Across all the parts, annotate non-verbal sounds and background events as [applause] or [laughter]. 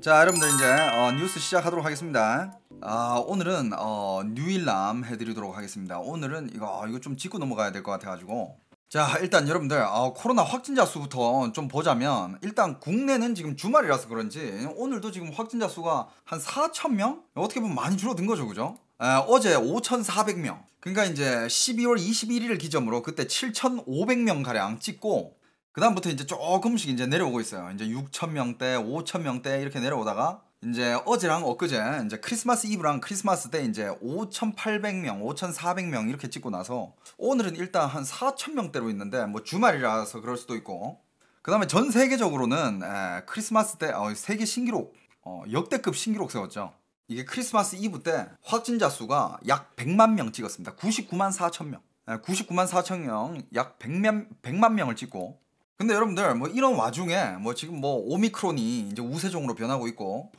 자 여러분들 이제 어, 뉴스 시작하도록 하겠습니다 아 오늘은 어, 뉴일남 해드리도록 하겠습니다 오늘은 이거 아, 이거 좀 짚고 넘어가야 될 것 같아가지고 자 일단 여러분들 어, 코로나 확진자 수부터 좀 보자면 일단 국내는 지금 주말이라서 그런지 오늘도 지금 확진자 수가 한 4천명? 어떻게 보면 많이 줄어든 거죠 그죠? 에, 어제 5,400명 그러니까 이제 12월 21일을 기점으로 그때 7,500명가량 찍고 그다음부터 이제 조금씩 이제 내려오고 있어요. 이제 6천 명대, 5천 명대 이렇게 내려오다가 이제 어제랑 엊그제 이제 크리스마스 이브랑 크리스마스 때 이제 5,800명, 5,400명 이렇게 찍고 나서 오늘은 일단 한4천명대로 있는데 뭐 주말이라서 그럴 수도 있고 그다음에 전 세계적으로는 에, 크리스마스 때 어, 세계 신기록 어, 역대급 신기록 세웠죠. 이게 크리스마스 이브 때 확진자 수가 약 100만 명 찍었습니다. 99만 4천 명. 99만 4천 명, 약 100만, 100만 명을 찍고 근데 여러분들 뭐 이런 와중에 뭐 지금 뭐 오미크론이 이제 우세종으로 변하고 있고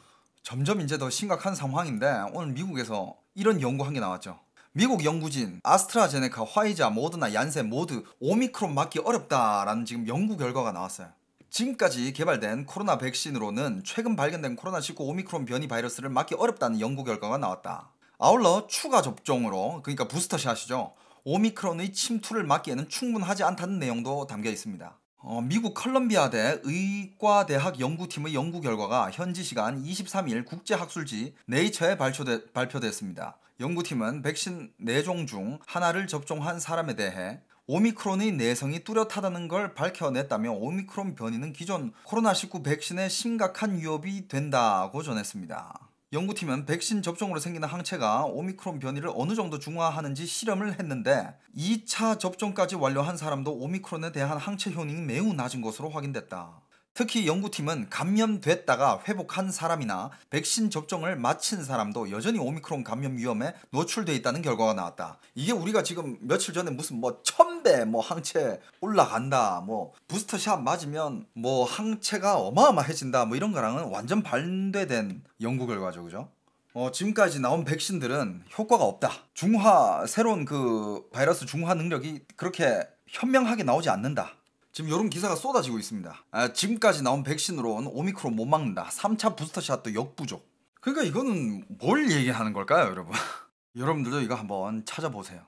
점점 이제 더 심각한 상황인데 오늘 미국에서 이런 연구 한게 나왔죠. 미국 연구진 아스트라제네카, 화이자, 모드나, 얀센 모두 오미크론 막기 어렵다라는 지금 연구 결과가 나왔어요. 지금까지 개발된 코로나 백신으로는 최근 발견된 코로나19 오미크론 변이 바이러스를 막기 어렵다는 연구 결과가 나왔다. 아울러 추가 접종으로 그러니까 부스터샷이죠. 오미크론의 침투를 막기에는 충분하지 않다는 내용도 담겨 있습니다. 어, 미국 컬럼비아대 의과대학 연구팀의 연구 결과가 현지 시간 23일 국제학술지 네이처에 발표되, 발표됐습니다. 연구팀은 백신 4종 중 하나를 접종한 사람에 대해 오미크론의 내성이 뚜렷하다는 걸 밝혀냈다며 오미크론 변이는 기존 코로나19 백신에 심각한 위협이 된다고 전했습니다. 연구팀은 백신 접종으로 생기는 항체가 오미크론 변이를 어느 정도 중화하는지 실험을 했는데 2차 접종까지 완료한 사람도 오미크론에 대한 항체 효능이 매우 낮은 것으로 확인됐다. 특히 연구팀은 감염됐다가 회복한 사람이나 백신 접종을 마친 사람도 여전히 오미크론 감염 위험에 노출돼 있다는 결과가 나왔다. 이게 우리가 지금 며칠 전에 무슨 뭐 천배 뭐 항체 올라간다 뭐 부스터샷 맞으면 뭐 항체가 어마어마해진다 뭐 이런 거랑은 완전 반대된 연구 결과죠, 그죠? 어, 지금까지 나온 백신들은 효과가 없다. 중화 새로운 그 바이러스 중화 능력이 그렇게 현명하게 나오지 않는다. 지금 이런 기사가 쏟아지고 있습니다. 아, 지금까지 나온 백신으로는 오미크론 못 막는다. 3차 부스터샷도 역부족. 그러니까 이거는 뭘 얘기하는 걸까요, 여러분? [laughs] 여러분들도 이거 한번 찾아보세요.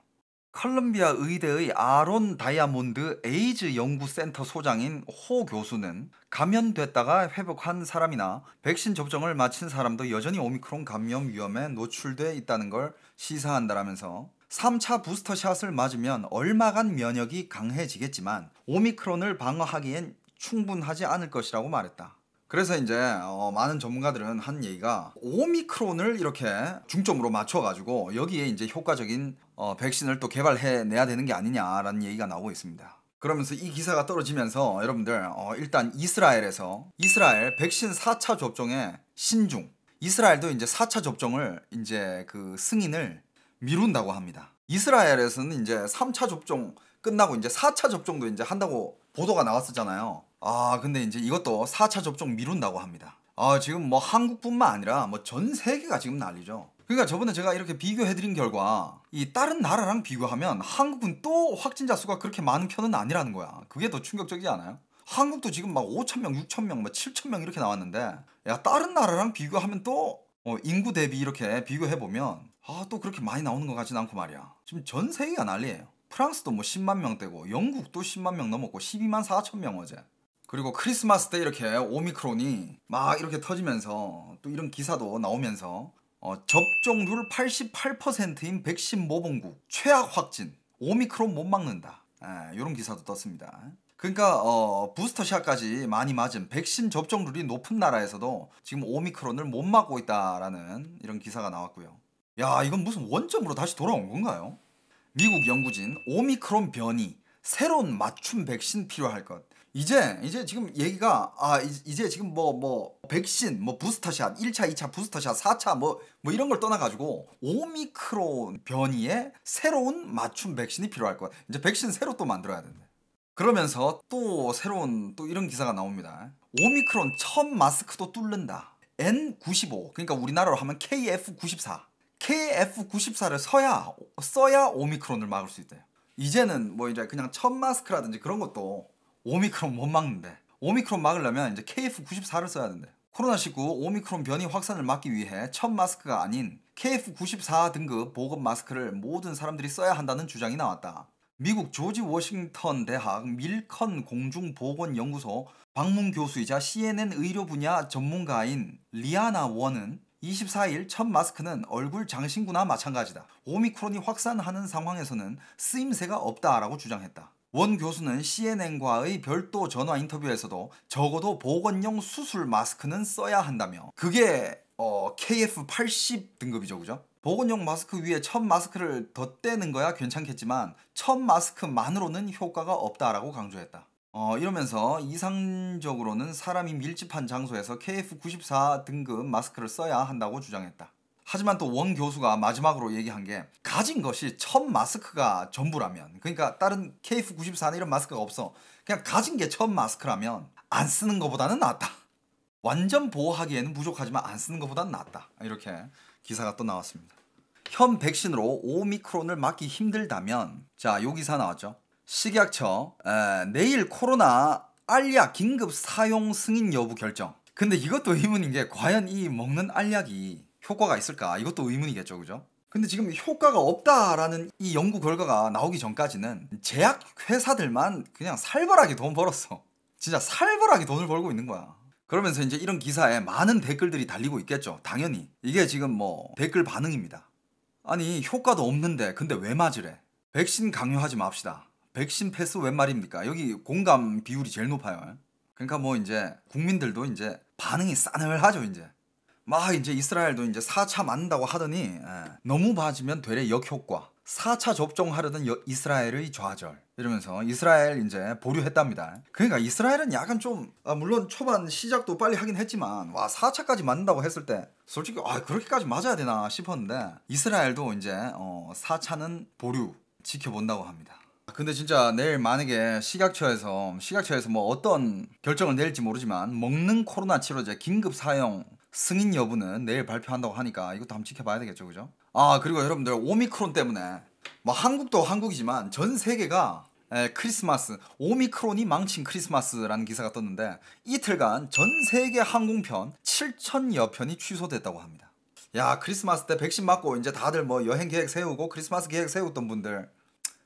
컬럼비아 의대의 아론 다이아몬드 에이즈 연구센터 소장인 호 교수는 감염됐다가 회복한 사람이나 백신 접종을 마친 사람도 여전히 오미크론 감염 위험에 노출돼 있다는 걸 시사한다라면서 3차 부스터샷을 맞으면 얼마간 면역이 강해지겠지만 오미크론을 방어하기엔 충분하지 않을 것이라고 말했다. 그래서 이제 어, 많은 전문가들은 한 얘기가 오미크론을 이렇게 중점으로 맞춰가지고 여기에 이제 효과적인 어, 백신을 또 개발해 내야 되는 게 아니냐라는 얘기가 나오고 있습니다. 그러면서 이 기사가 떨어지면서 여러분들 어, 일단 이스라엘에서 이스라엘 백신 4차 접종에 신중 이스라엘도 이제 4차 접종을 이제 그 승인을 미룬다고 합니다. 이스라엘에서는 이제 3차 접종 끝나고 이제 4차 접종도 이제 한다고 보도가 나왔었잖아요. 아, 근데 이제 이것도 4차 접종 미룬다고 합니다. 아, 지금 뭐 한국뿐만 아니라 뭐 전 세계가 지금 난리죠. 그러니까 저번에 제가 이렇게 비교해드린 결과 이 다른 나라랑 비교하면 한국은 또 확진자 수가 그렇게 많은 편은 아니라는 거야. 그게 더 충격적이지 않아요? 한국도 지금 막 5천 명, 6천 명, 7천 뭐 명 이렇게 나왔는데 야 다른 나라랑 비교하면 또 어, 인구 대비 이렇게 비교해 보면 아, 또 그렇게 많이 나오는 것 같진 않고 말이야. 지금 전 세계가 난리예요. 프랑스도 뭐 10만 명대고 영국도 10만 명 넘었고 12만 4천 명 어제. 그리고 크리스마스 때 이렇게 오미크론이 막 이렇게 터지면서 또 이런 기사도 나오면서 어, 접종률 88%인 백신 모범국 최악 확진 오미크론 못 막는다 아, 예, 이런 기사도 떴습니다. 그러니까 어, 부스터샷까지 많이 맞은 백신 접종률이 높은 나라에서도 지금 오미크론을 못 막고 있다라는 이런 기사가 나왔고요. 야, 이건 무슨 원점으로 다시 돌아온 건가요? 미국 연구진 오미크론 변이 새로운 맞춤 백신 필요할 것. 이제 이제 지금 얘기가 아 이제 지금 뭐뭐 뭐 백신 뭐 부스터샷 1차 2차 부스터샷 4차 뭐뭐 뭐 이런 걸 떠나 가지고 오미크론 변이의 새로운 맞춤 백신이 필요할 것. 이제 백신 새로 또 만들어야 된대. 그러면서 또 새로운 또 이런 기사가 나옵니다. 오미크론 첫 마스크도 뚫는다. N95 그러니까 우리나라로 하면 KF94 KF94를 써야 써야 오미크론을 막을 수 있대요. 이제는 뭐 이제 그냥 첫 마스크라든지 그런 것도 오미크론 못 막는데 오미크론 막으려면 이제 KF94를 써야 된대. 코로나19 오미크론 변이 확산을 막기 위해 첫 마스크가 아닌 KF94 등급 보급 마스크를 모든 사람들이 써야 한다는 주장이 나왔다. 미국 조지 워싱턴 대학 밀컨 공중보건연구소 방문 교수이자 CNN 의료 분야 전문가인 리아나 원은 24일 첫 마스크는 얼굴 장신구나 마찬가지다. 오미크론이 확산하는 상황에서는 쓰임새가 없다라고 주장했다. 원 교수는 CNN과의 별도 전화 인터뷰에서도 적어도 보건용 수술 마스크는 써야 한다며 그게 어, KF80 등급이죠, 그죠? 보건용 마스크 위에 첫 마스크를 덧대는 거야 괜찮겠지만 첫 마스크만으로는 효과가 없다라고 강조했다. 어, 이러면서 이상적으로는 사람이 밀집한 장소에서 KF94 등급 마스크를 써야 한다고 주장했다. 하지만 또 원 교수가 마지막으로 얘기한 게 가진 것이 첫 마스크가 전부라면 그러니까 다른 KF94는 이런 마스크가 없어 그냥 가진 게 첫 마스크라면 안 쓰는 것보다는 낫다 완전 보호하기에는 부족하지만 안 쓰는 것보다는 낫다 이렇게 기사가 또 나왔습니다 현 백신으로 오미크론을 막기 힘들다면 자여기서 나왔죠 식약처 에, 내일 코로나 알약 긴급 사용 승인 여부 결정. 근데 이것도 의문인 게 과연 이 먹는 알약이 효과가 있을까? 이것도 의문이겠죠, 그죠? 근데 지금 효과가 없다라는 이 연구 결과가 나오기 전까지는 제약 회사들만 그냥 살벌하게 돈 벌었어. 진짜 살벌하게 돈을 벌고 있는 거야. 그러면서 이제 이런 기사에 많은 댓글들이 달리고 있겠죠. 당연히. 이게 지금 뭐 댓글 반응입니다. 아니, 효과도 없는데 근데 왜 맞으래? 백신 강요하지 맙시다. 백신 패스 웬 말입니까? 여기 공감 비율이 제일 높아요. 그러니까 뭐 이제 국민들도 이제 반응이 싸늘하죠 이제. 막 이제 이스라엘도 이제 4차 맞는다고 하더니 에, 예, 너무 봐지면 되레 역효과. 4차 접종하려던 여, 이스라엘의 좌절 이러면서 이스라엘 이제 보류했답니다. 그러니까 이스라엘은 약간 좀 아, 물론 초반 시작도 빨리 하긴 했지만 와 4차까지 맞는다고 했을 때 솔직히 아 그렇게까지 맞아야 되나 싶었는데 이스라엘도 이제 어, 4차는 보류 지켜본다고 합니다. 근데 진짜 내일 만약에 식약처에서 식약처에서 뭐 어떤 결정을 내릴지 모르지만 먹는 코로나 치료제 긴급 사용 승인 여부는 내일 발표한다고 하니까 이것도 한번 지켜봐야 되겠죠, 그죠? 아 그리고 여러분들 오미크론 때문에 뭐 한국도 한국이지만 전 세계가 에, 크리스마스 오미크론이 망친 크리스마스라는 기사가 떴는데 이틀간 전 세계 항공편 7천여 편이 취소됐다고 합니다. 야 크리스마스 때 백신 맞고 이제 다들 뭐 여행 계획 세우고 크리스마스 계획 세웠던 분들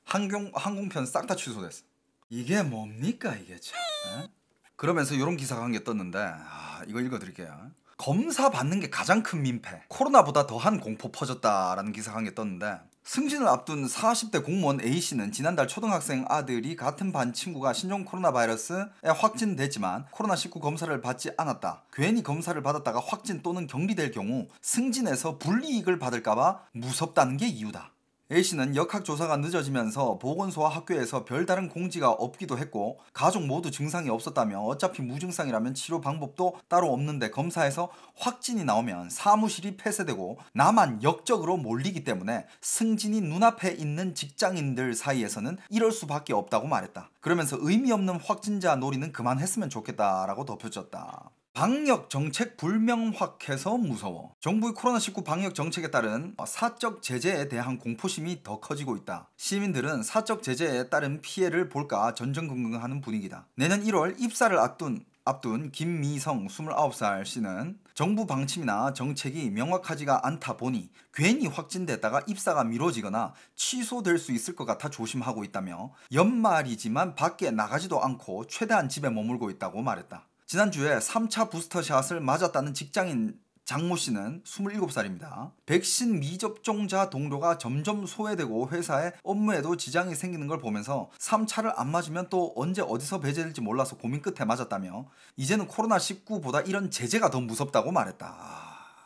항공 항공편 싹 다 취소됐어. 이게 뭡니까 이게 참. 에? 어? 그러면서 이런 기사가 한 게 떴는데 아, 이거 읽어드릴게요. 검사 받는 게 가장 큰 민폐. 코로나보다 더한 공포 퍼졌다라는 기사가 한 게 떴는데 승진을 앞둔 40대 공무원 A씨는 지난달 초등학생 아들이 같은 반 친구가 신종 코로나 바이러스에 확진됐지만 코로나19 검사를 받지 않았다. 괜히 검사를 받았다가 확진 또는 격리될 경우 승진에서 불이익을 받을까봐 무섭다는 게 이유다. A씨는 역학조사가 늦어지면서 보건소와 학교에서 별다른 공지가 없기도 했고 가족 모두 증상이 없었다며 어차피 무증상이라면 치료 방법도 따로 없는데 검사에서 확진이 나오면 사무실이 폐쇄되고 나만 역적으로 몰리기 때문에 승진이 눈앞에 있는 직장인들 사이에서는 이럴 수밖에 없다고 말했다. 그러면서 의미 없는 확진자 놀이는 그만했으면 좋겠다라고 덧붙였다. 방역 정책 불명확해서 무서워. 정부의 코로나19 방역 정책에 따른 사적 제재에 대한 공포심이 더 커지고 있다. 시민들은 사적 제재에 따른 피해를 볼까 전전긍긍하는 분위기다. 내년 1월 입사를 앞둔 앞둔 김미성 29살 씨는 정부 방침이나 정책이 명확하지가 않다 보니 괜히 확진됐다가 입사가 미뤄지거나 취소될 수 있을 것 같아 조심하고 있다며 연말이지만 밖에 나가지도 않고 최대한 집에 머물고 있다고 말했다. 지난주에 3차 부스터샷을 맞았다는 직장인 장모 씨는 27살입니다. 백신 미접종자 동료가 점점 소외되고 회사의 업무에도 지장이 생기는 걸 보면서 3차를 안 맞으면 또 언제 어디서 배제될지 몰라서 고민 끝에 맞았다며 이제는 코로나19보다 이런 제재가 더 무섭다고 말했다.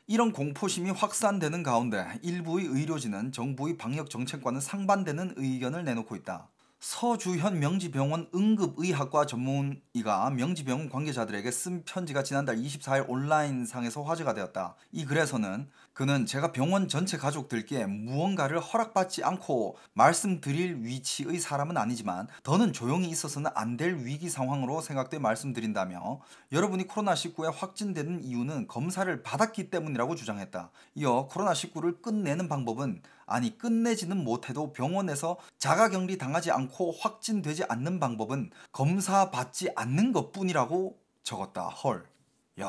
이런 공포심이 확산되는 가운데 일부의 의료진은 정부의 방역 정책과는 상반되는 의견을 내놓고 있다. 서주현 명지병원 응급의학과 전문의가 명지병원 관계자들에게 쓴 편지가 지난달 24일 온라인상에서 화제가 되었다. 이 글에서는 그는 제가 병원 전체 가족들께 무언가를 허락받지 않고 말씀드릴 위치의 사람은 아니지만 더는 조용히 있어서는 안 될 위기 상황으로 생각돼 말씀드린다며 여러분이 코로나19에 확진되는 이유는 검사를 받았기 때문이라고 주장했다. 이어 코로나19를 끝내는 방법은 아니 끝내지는 못해도 병원에서 자가격리 당하지 않고 확진되지 않는 방법은 검사 받지 않는 것뿐이라고 적었다. 헐. 야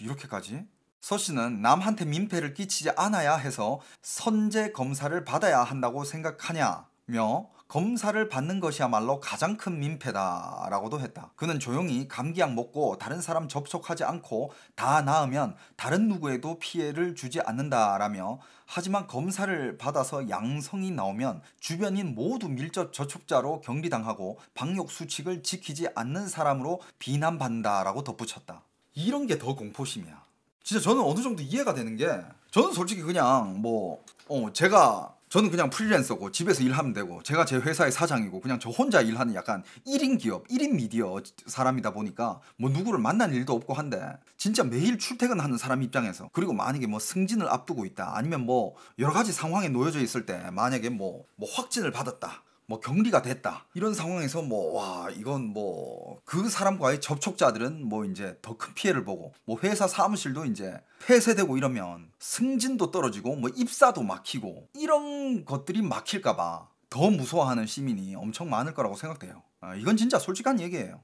이렇게까지? 소 씨는 남한테 민폐를 끼치지 않아야 해서 선제 검사를 받아야 한다고 생각하냐며 검사를 받는 것이야말로 가장 큰 민폐다 라고도 했다. 그는 조용히 감기약 먹고 다른 사람 접촉하지 않고 다 나으면 다른 누구에도 피해를 주지 않는다라며 하지만 검사를 받아서 양성이 나오면 주변인 모두 밀접 접촉자로 격리당하고 방역 수칙을 지키지 않는 사람으로 비난받는다라고 덧붙였다. 이런 게 더 공포심이야. 진짜 저는 어느 정도 이해가 되는 게 저는 솔직히 그냥 뭐 어, 제가 저는 그냥 프리랜서고 집에서 일하면 되고 제가 제 회사의 사장이고 그냥 저 혼자 일하는 약간 1인 기업, 1인 미디어 사람이다 보니까 뭐 누구를 만난 일도 없고 한데 진짜 매일 출퇴근하는 사람 입장에서 그리고 만약에 뭐 승진을 앞두고 있다 아니면 뭐 여러 가지 상황에 놓여져 있을 때 만약에 뭐, 뭐 확진을 받았다 뭐 격리가 됐다 이런 상황에서 뭐 와 이건 뭐 그 사람과의 접촉자들은 뭐 이제 더 큰 피해를 보고 뭐 회사 사무실도 이제 폐쇄되고 이러면 승진도 떨어지고 뭐 입사도 막히고 이런 것들이 막힐까봐 더 무서워하는 시민이 엄청 많을 거라고 생각돼요. 아, 이건 진짜 솔직한 얘기예요.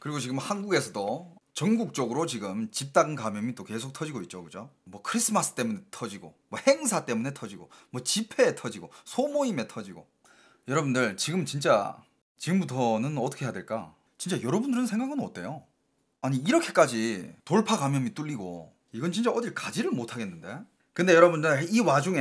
그리고 지금 한국에서도 전국적으로 지금 집단 감염이 또 계속 터지고 있죠, 그죠? 뭐 크리스마스 때문에 터지고, 뭐 행사 때문에 터지고, 뭐 집회에 터지고, 소모임에 터지고, 여러분들 지금 진짜 지금부터는 어떻게 해야 될까? 진짜 여러분들은 생각은 어때요? 아니 이렇게까지 돌파 감염이 뚫리고 이건 진짜 어딜 가지를 못하겠는데? 근데 여러분들 이 와중에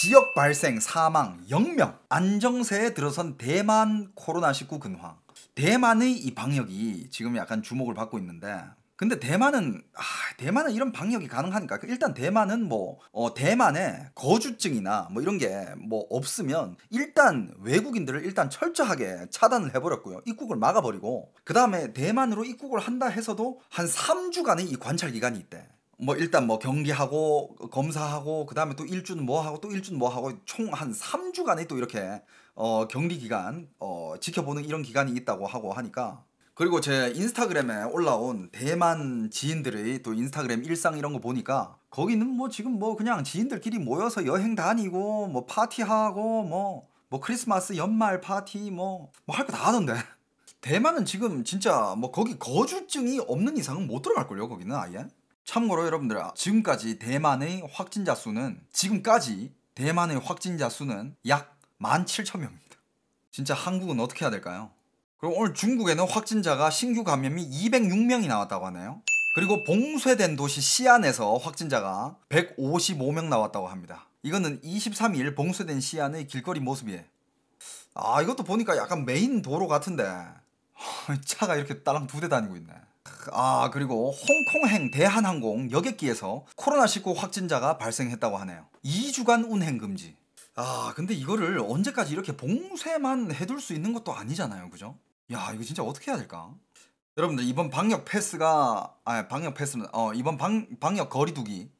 지역 발생 사망 0명 안정세에 들어선 대만 코로나19 근황 대만의 이 방역이 지금 약간 주목을 받고 있는데 근데 대만은 아, 대만은 이런 방역이 가능하니까 그 일단 대만은 뭐 어, 대만에 거주증이나 뭐 이런 게 뭐 없으면 일단 외국인들을 일단 철저하게 차단을 해버렸고요 입국을 막아버리고 그 다음에 대만으로 입국을 한다 해서도 한 3주간의 이 관찰 기간이 있대. 뭐 일단 뭐 경기하고 검사하고 그 다음에 또 일주는 뭐 하고 또 일주는 뭐 하고 총 한 3주간의 또 이렇게 어, 경리 기간 어, 지켜보는 이런 기간이 있다고 하고 하니까 그리고 제 인스타그램에 올라온 대만 지인들의 또 인스타그램 일상 이런 거 보니까 거기는 뭐 지금 뭐 그냥 지인들끼리 모여서 여행 다니고 뭐 파티하고 뭐뭐 뭐 크리스마스 연말 파티 뭐 뭐 할 거 다 하던데 [laughs] 대만은 지금 진짜 뭐 거기 거주증이 없는 이상은 못 들어갈걸요 거기는 아예 참고로 여러분들 지금까지 대만의 확진자 수는 지금까지 대만의 확진자 수는 약 17,000명입니다 진짜 한국은 어떻게 해야 될까요? 그리고 오늘 중국에는 확진자가 신규 감염이 206명이 나왔다고 하네요. 그리고 봉쇄된 도시 시안에서 확진자가 155명 나왔다고 합니다. 이거는 23일 봉쇄된 시안의 길거리 모습이에요. 아 이것도 보니까 약간 메인 도로 같은데 [laughs] 차가 이렇게 딸랑 두 대 다니고 있네. 아 그리고 홍콩행 대한항공 여객기에서 코로나19 확진자가 발생했다고 하네요. 2주간 운행 금지. 아 근데 이거를 언제까지 이렇게 봉쇄만 해둘 수 있는 것도 아니잖아요, 그죠? 야 이거 진짜 어떻게 해야 될까? 여러분들 이번 방역 패스가 아 방역 패스는 어 이번 방 방역 거리두기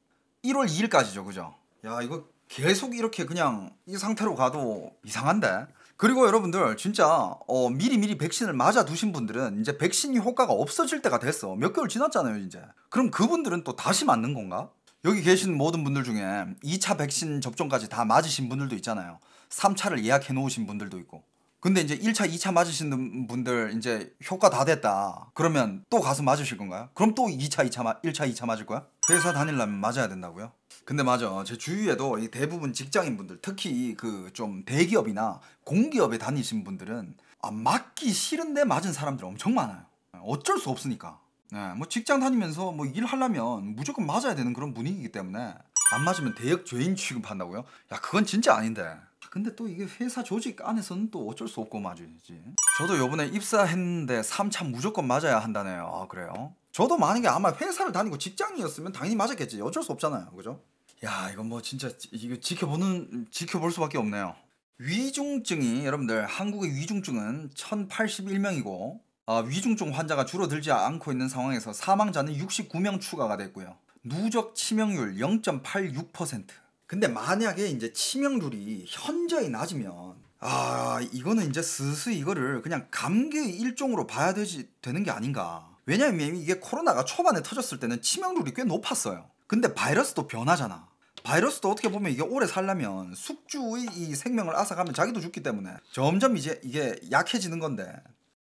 1월 2일까지죠 그죠? 야 이거 계속 이렇게 그냥 이 상태로 가도 이상한데 그리고 여러분들 진짜 어 미리 미리 백신을 맞아 두신 분들은 이제 백신이 효과가 없어질 때가 됐어 몇 개월 지났잖아요 이제 그럼 그분들은 또 다시 맞는 건가? 여기 계신 모든 분들 중에 2차 백신 접종까지 다 맞으신 분들도 있잖아요 3차를 예약해 놓으신 분들도 있고 근데 이제 1차, 2차 맞으시는 분들 이제 효과 다 됐다. 그러면 또 가서 맞으실 건가요? 그럼 또 2차, 2차, 1차, 2차 맞을 거야? 회사 다닐라면 맞아야 된다고요? 근데 맞아. 제 주위에도 대부분 직장인분들, 특히 그 좀 대기업이나 공기업에 다니신 분들은 아, 맞기 싫은데 맞은 사람들 엄청 많아요. 어쩔 수 없으니까. 네, 뭐 직장 다니면서 뭐 일하려면 무조건 맞아야 되는 그런 분위기이기 때문에 안 맞으면 대역 죄인 취급한다고요? 야 그건 진짜 아닌데. 아, 근데 또 이게 회사 조직 안에서는 또 어쩔 수 없고 맞아야지. 저도 요번에 입사했는데 3차 무조건 맞아야 한다네요. 아 그래요? 저도 만약에 아마 회사를 다니고 직장이었으면 당연히 맞았겠지. 어쩔 수 없잖아요. 그죠? 야 이건 뭐 진짜 이거 지켜보는 지켜볼 수밖에 없네요. 위중증이 여러분들 한국의 위중증은 1081명이고 아, 위중증 환자가 줄어들지 않고 있는 상황에서 사망자는 69명 추가가 됐고요. 누적 치명률 0.86%. 근데 만약에 이제 치명률이 현저히 낮으면 아 이거는 이제 슬슬 이거를 그냥 감기의 일종으로 봐야 되지 되는 게 아닌가. 왜냐면 이게 코로나가 초반에 터졌을 때는 치명률이 꽤 높았어요. 근데 바이러스도 변하잖아. 바이러스도 어떻게 보면 이게 오래 살려면 숙주의 이 생명을 앗아가면 자기도 죽기 때문에 점점 이제 이게 약해지는 건데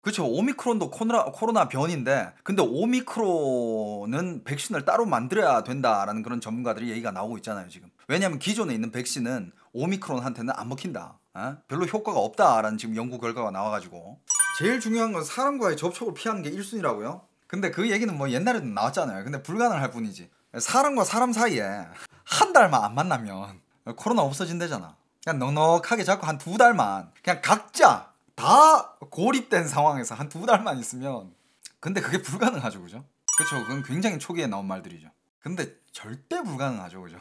그렇죠. 오미크론도 코로나, 코로나 변인데 근데 오미크론은 백신을 따로 만들어야 된다라는 그런 전문가들이 얘기가 나오고 있잖아요 지금. 왜냐하면 기존에 있는 백신은 오미크론한테는 안 먹힌다. 어? 별로 효과가 없다라는 지금 연구 결과가 나와가지고 제일 중요한 건 사람과의 접촉을 피하는 게 1순위라고요. 근데 그 얘기는 뭐 옛날에도 나왔잖아요. 근데 불가능할 뿐이지. 사람과 사람 사이에 한 달만 안 만나면 코로나 없어진대잖아. 그냥 넉넉하게 잡고 한두 달만 그냥 각자 다 고립된 상황에서 한 두 달만 있으면 근데 그게 불가능하죠 그죠? 그렇죠 그건 굉장히 초기에 나온 말들이죠 근데 절대 불가능하죠 그죠?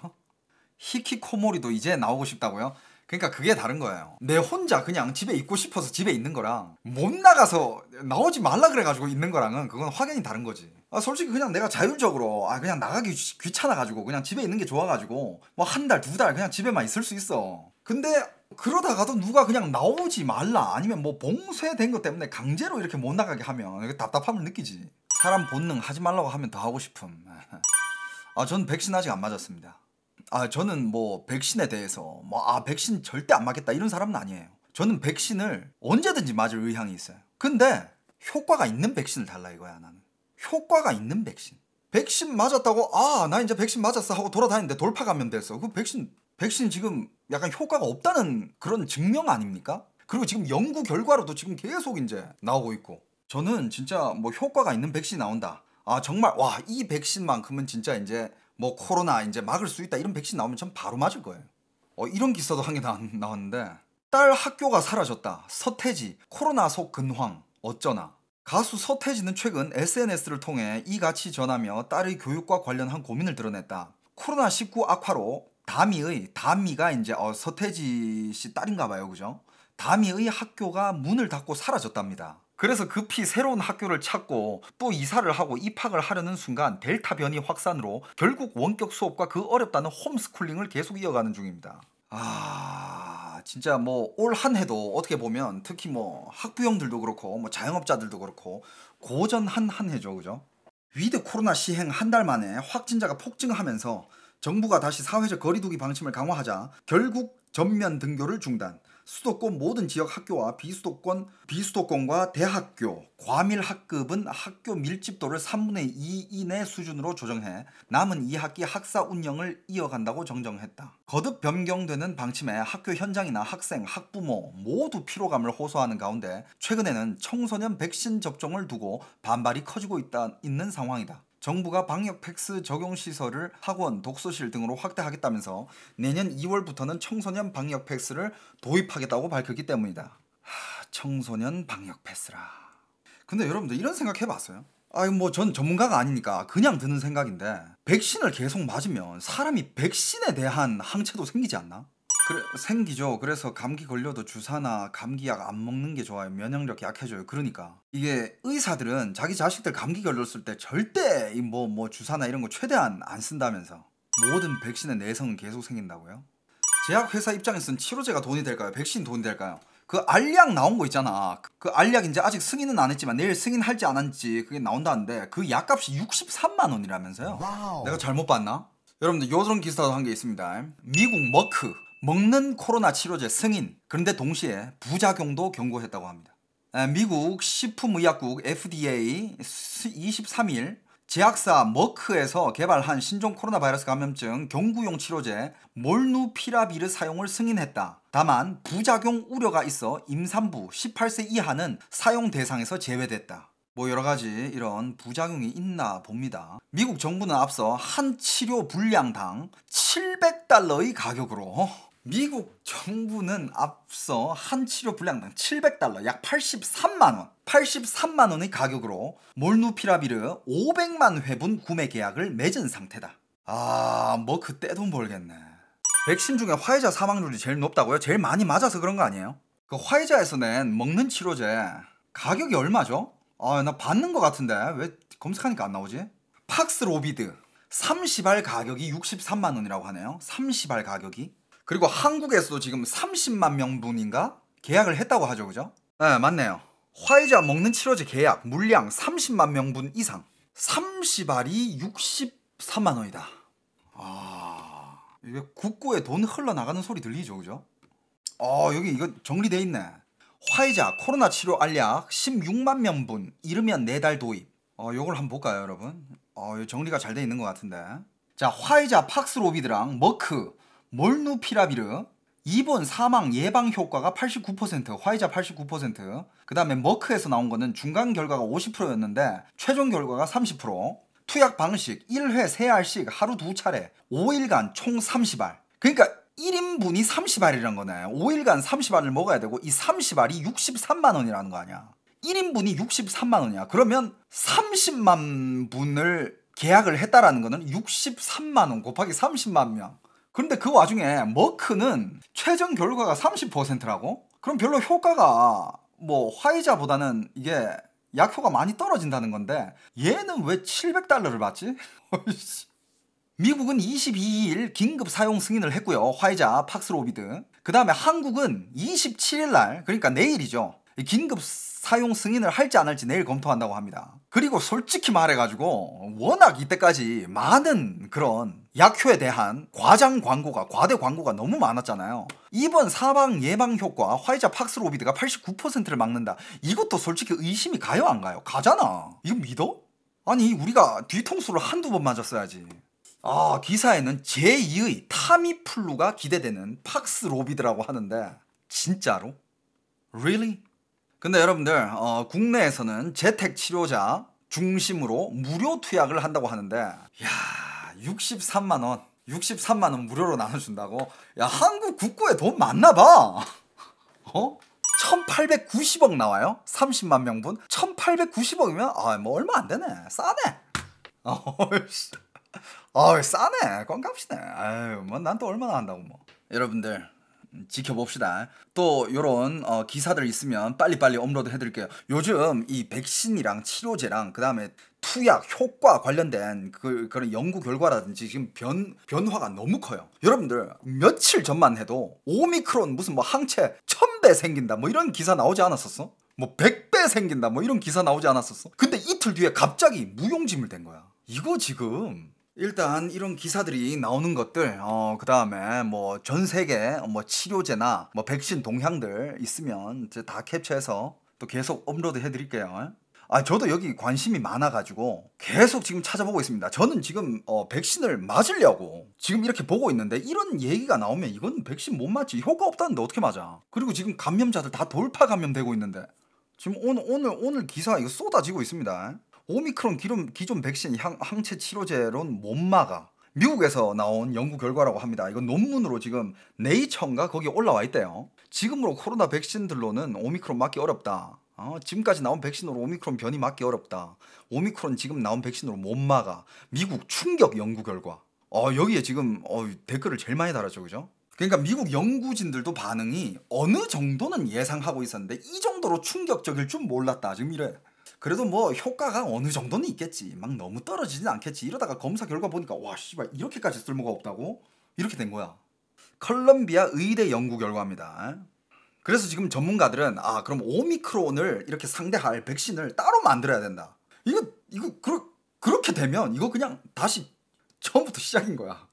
히키코모리도 이제 나오고 싶다고요? 그러니까 그게 다른 거예요 내 혼자 그냥 집에 있고 싶어서 집에 있는 거랑 못 나가서 나오지 말라 그래가지고 있는 거랑은 그건 확연히 다른 거지 아, 솔직히 그냥 내가 자율적으로 아 그냥 나가기 귀찮아가지고 그냥 집에 있는 게 좋아가지고 뭐 한 달 두 달 그냥 집에만 있을 수 있어 근데 그러다가도 누가 그냥 나오지 말라 아니면 뭐 봉쇄된 것 때문에 강제로 이렇게 못 나가게 하면 답답함을 느끼지 사람 본능 하지 말라고 하면 더 하고 싶음 [laughs] 아 저는 백신 아직 안 맞았습니다 아 저는 뭐 백신에 대해서 뭐 아 백신 절대 안 맞겠다 이런 사람은 아니에요 저는 백신을 언제든지 맞을 의향이 있어요 근데 효과가 있는 백신을 달라 이거야 나는 효과가 있는 백신 백신 맞았다고 아 나 이제 백신 맞았어 하고 돌아다니는데 돌파 감염됐어 그 백신 백신 지금 약간 효과가 없다는 그런 증명 아닙니까? 그리고 지금 연구 결과로도 지금 계속 이제 나오고 있고 저는 진짜 뭐 효과가 있는 백신 나온다. 아 정말 와 이 백신만큼은 진짜 이제 뭐 코로나 이제 막을 수 있다 이런 백신 나오면 전 바로 맞을 거예요. 어 이런 기사도 한 개 나왔는데 딸 학교가 사라졌다. 서태지 코로나 속 근황 어쩌나. 가수 서태지는 최근 SNS를 통해 이같이 전하며 딸의 교육과 관련한 고민을 드러냈다. 코로나19 악화로 다미의 다미가 이제 어, 서태지 씨 딸인가 봐요, 그죠? 다미의 학교가 문을 닫고 사라졌답니다. 그래서 급히 새로운 학교를 찾고 또 이사를 하고 입학을 하려는 순간 델타 변이 확산으로 결국 원격 수업과 그 어렵다는 홈스쿨링을 계속 이어가는 중입니다. 아 진짜 뭐 올 한 해도 어떻게 보면 특히 뭐 학부형들도 그렇고 뭐 자영업자들도 그렇고 고전 한 한 해죠 그죠? 위드 코로나 시행 한 달 만에 확진자가 폭증하면서 정부가 다시 사회적 거리두기 방침을 강화하자 결국 전면 등교를 중단. 수도권 모든 지역 학교와 비수도권, 비수도권과 대학교, 과밀 학급은 학교 밀집도를 3분의 2 이내 수준으로 조정해 남은 2학기 학사 운영을 이어간다고 정정했다. 거듭 변경되는 방침에 학교 현장이나 학생, 학부모 모두 피로감을 호소하는 가운데 최근에는 청소년 백신 접종을 두고 반발이 커지고 있다, 있는 상황이다. 정부가 방역 팩스 적용 시설을 학원, 독서실 등으로 확대하겠다면서 내년 2월부터는 청소년 방역 팩스를 도입하겠다고 밝혔기 때문이다. 하, 청소년 방역 패스라. 근데 여러분들 이런 생각 해봤어요? 아이 뭐전 전문가가 아니니까 그냥 드는 생각인데 백신을 계속 맞으면 사람이 백신에 대한 항체도 생기지 않나? 그래, 생기죠. 그래서 감기 걸려도 주사나 감기약 안 먹는 게 좋아요. 면역력 약해져요. 그러니까 이게 의사들은 자기 자식들 감기 걸렸을 때 절대 뭐뭐 뭐 주사나 이런 거 최대한 안 쓴다면서 모든 백신의 내성은 계속 생긴다고요? 제약회사 입장에서는 치료제가 돈이 될까요? 백신 돈이 될까요? 그 알약 나온 거 있잖아. 그 알약 이제 아직 승인은 안 했지만 내일 승인할지 안 할지 그게 나온다는데 그 약값이 63만 원이라면서요. 와우. 내가 잘못 봤나? 여러분들 요런 기사도 한 게 있습니다. 미국 머크 먹는 코로나 치료제 승인 그런데 동시에 부작용도 경고했다고 합니다. 미국 식품의약국 FDA 23일 제약사 머크에서 개발한 신종 코로나 바이러스 감염증 경구용 치료제 몰누피라비르 사용을 승인했다. 다만 부작용 우려가 있어 임산부 18세 이하는 사용 대상에서 제외됐다. 뭐 여러가지 이런 부작용이 있나 봅니다. 미국 정부는 앞서 한 치료 분량당 700달러의 가격으로 미국 정부는 앞서 한 치료 분량당 700달러, 약 83만원, 83만원의 가격으로 몰누피라비르 500만 회분 구매 계약을 맺은 상태다. 아, 뭐 그때 돈 벌겠네. 백신 중에 화이자 사망률이 제일 높다고요? 제일 많이 맞아서 그런 거 아니에요? 그 화이자에서 낸 먹는 치료제 가격이 얼마죠? 아, 나 받는 거 같은데 왜 검색하니까 안 나오지? 팍스로비드 30알 가격이 63만 원이라고 하네요. 30알 가격이 그리고 한국에서도 지금 30만 명분인가 계약을 했다고 하죠, 그죠? 네, 맞네요. 화이자 먹는 치료제 계약 물량 30만 명분 이상 30알이 6 4만 원이다. 아 이게 국고에 돈 흘러나가는 소리 들리죠, 그죠? 어 여기 이거 정리돼 있네. 화이자 코로나 치료 알약 16만 명분 이르면 4달 도입. 어 요걸 한번 볼까요, 여러분? 어 정리가 잘 돼 있는 것 같은데. 자 화이자 팍스로비드랑 머크 몰누피라비르, 입원 사망 예방 효과가 89%, 화이자 89%, 그 다음에 머크에서 나온 거는 중간 결과가 50%였는데 최종 결과가 30%, 투약 방식 1회 3알씩 하루 2차례 5일간 총 30알. 그러니까 1인분이 30알이란 거네. 5일간 30알을 먹어야 되고 이 30알이 63만 원이라는 거 아니야. 1인분이 63만 원이야. 그러면 30만 분을 계약을 했다라는 거는 63만 원 곱하기 30만 명. 그런데 그 와중에 머크는 최종 결과가 30%라고? 그럼 별로 효과가 뭐 화이자보다는 이게 약효가 많이 떨어진다는 건데 얘는 왜 700달러를 받지? [laughs] 미국은 22일 긴급 사용 승인을 했고요. 화이자 팍스로비드. 그 다음에 한국은 27일 날, 그러니까 내일이죠. 긴급 사용 승인을 할지 안 할지 내일 검토한다고 합니다. 그리고 솔직히 말해가지고 워낙 이때까지 많은 그런 약효에 대한 과장 광고가 과대 광고가 너무 많았잖아요. 이번 사방 예방 효과 화이자 팍스로비드가 89%를 막는다. 이것도 솔직히 의심이 가요 안 가요? 가잖아. 이거 믿어? 아니 우리가 뒤통수를 한두 번 맞았어야지. 아 기사에는 제2의 타미플루가 기대되는 팍스로비드라고 하는데 진짜로? Really? 근데 여러분들 어, 국내에서는 재택 치료자 중심으로 무료 투약을 한다고 하는데 야 63만 원 63만 원 무료로 나눠준다고 야 한국 국고에 돈 많나 봐 어? 1890억 나와요 30만 명분 1890억이면 아뭐 얼마 안 되네 싸네 어이 싸네 건값이네 아유 뭐난 또 얼마나 한다고 뭐 여러분들 지켜봅시다. 또 요런 어, 기사들 있으면 빨리빨리 업로드 해드릴게요. 요즘 이 백신이랑 치료제랑 그 다음에 투약 효과 관련된 그, 그런 연구 결과라든지 지금 변, 변화가 너무 커요. 여러분들 며칠 전만 해도 오미크론 무슨 뭐 항체 천배 생긴다 뭐 이런 기사 나오지 않았었어? 뭐백배 생긴다 뭐 이런 기사 나오지 않았었어? 근데 이틀 뒤에 갑자기 무용지물 된 거야. 이거 지금 일단 이런 기사들이 나오는 것들 어, 그 다음에 뭐 전 세계 뭐 치료제나 뭐 백신 동향들 있으면 이제 다 캡처해서 또 계속 업로드 해드릴게요. 아 저도 여기 관심이 많아가지고 계속 지금 찾아보고 있습니다. 저는 지금 어, 백신을 맞으려고 지금 이렇게 보고 있는데 이런 얘기가 나오면 이건 백신 못 맞지 효과 없다는데 어떻게 맞아? 그리고 지금 감염자들 다 돌파 감염되고 있는데 지금 오늘 오늘 오늘 기사 이거 쏟아지고 있습니다. 오미크론 기름, 기존 백신 항, 항체 치료제론 못 막아. 미국에서 나온 연구 결과라고 합니다. 이건 논문으로 지금 네이처인가 거기에 올라와 있대요. 지금으로 코로나 백신들로는 오미크론 맞기 어렵다. 어, 지금까지 나온 백신으로 오미크론 변이 맞기 어렵다. 오미크론 지금 나온 백신으로 못 막아. 미국 충격 연구 결과. 어, 여기에 지금 어, 댓글을 제일 많이 달았죠, 그죠? 그러니까 미국 연구진들도 반응이 어느 정도는 예상하고 있었는데 이 정도로 충격적일 줄 몰랐다. 지금 이래. 그래도 뭐 효과가 어느 정도는 있겠지. 막 너무 떨어지진 않겠지. 이러다가 검사 결과 보니까 와 씨발 이렇게까지 쓸모가 없다고 이렇게 된 거야. 컬럼비아 의대 연구 결과입니다. 그래서 지금 전문가들은 아 그럼 오미크론을 이렇게 상대할 백신을 따로 만들어야 된다. 이거 이거 그러, 그렇게 되면 이거 그냥 다시 처음부터 시작인 거야.